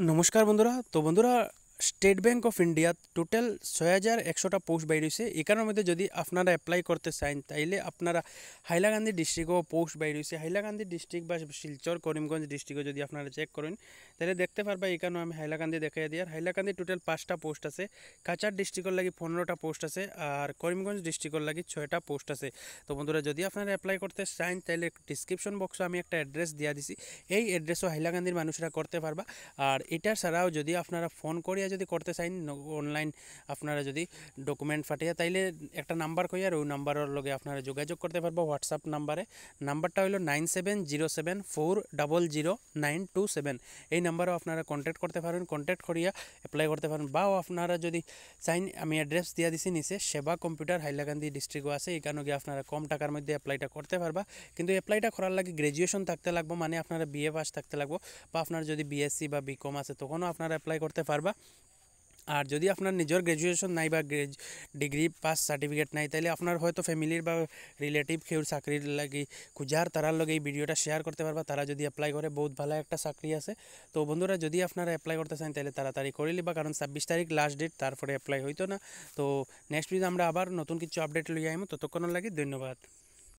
नमस्कार बंधुरा तो बंधुरा State Bank of India total ছয় হাজার একশোটা পোস্ট বাইর হয়েছে এখানের মধ্যে যদি আপনারা অ্যাপ্লাই করতে চান তাইলে আপনারা হাইলাকান্দি ডিস্ট্রিক্টও পোস্ট বাই হয়েছে হাইলাকান্দি ডিস্ট্রিক্ট বা শিলচর করিমগঞ্জ ডিস্ট্রিক্টও যদি আপনারা চেক করেন তাহলে দেখতে পারবা এখানেও আমি হাইলাকান্দি দেখাই দিই আর হাইলাকান্দি টোটাল পাঁচটা পোস্ট আছে কাচার ডিস্ট্রিক্টর লাগি পনেরোটা পোস্ট আছে আর করিমগঞ্জ ডিস্ট্রিক্টর লাগি ছয়টা পোস্ট আছে তো বন্ধুরা যদি আপনারা অ্যাপ্লাই করতে চান তাহলে ডিসক্রিপশন বক্সে আমি একটা অ্যাড্রেস দিয়া দিছি এই অ্যাড্রেসও হাইলাকান্দির মানুষরা করতে পারবা আর এটা ছাড়াও যদি আপনারা ফোন করে ফাটিয়া যদি করতে চাইন অনলাইন আপনারা যদি ডকুমেন্ট ফাটিয়া তাইলে একটা নাম্বার কই আর ওই নাম্বারের লগে আপনারা যোগাযোগ করতে পারবো হোয়াটসঅ্যাপ নাম্বারে নাম্বারটা হলো nine seven zero seven four double zero nine two seven এই নাম্বারও আপনারা কন্ট্যাক্ট করতে পারেন কন্ট্যাক্ট করিয়া অ্যাপ্লাই করতে পারেন বা আপনারা যদি চাইন আমি অ্যাড্রেস দিয়া দিছি নিচে সেবা কম্পিউটার হাইলাকান্দি ডিস্ট্রিক্টও আছে এখানে গিয়ে আপনারা কম টাকার মধ্যে অ্যাপ্লাইটা করতে পারবা কিন্তু অ্যাপ্লাইটা করার লাগে গ্র্যাজুয়েশন থাকতে লাগবো মানে আপনারা বিএ পাস থাকতে লাগবো বা আপনার যদি বিএসসি বা বিকম আছে তখনও আপনারা অ্যাপ্লাই করতে পারবা আর যদি আপনার নিজের গ্রাজুয়েশন নাই বা ডিগ্রি পাস সার্টিফিকেট নাই তাহলে আপনার হয়তো ফ্যামিলির বা রিলেটিভ কেউ চাকরির লাগে খুঁজার তারার লগে এই ভিডিওটা শেয়ার করতে পারবা তারা যদি অ্যাপ্লাই করে বহুত ভালো একটা চাকরি আছে তো বন্ধুরা যদি আপনারা অ্যাপ্লাই করতে চান তাহলে তাড়াতাড়ি করে নিবা কারণ ছাব্বিশ তারিখ লাস্ট ডেট তারপরে অ্যাপ্লাই হইতো না তো নেক্সট উইক আমরা আবার নতুন কিছু আপডেট লইয়া আইমো ততক্ষণ লাগে ধন্যবাদ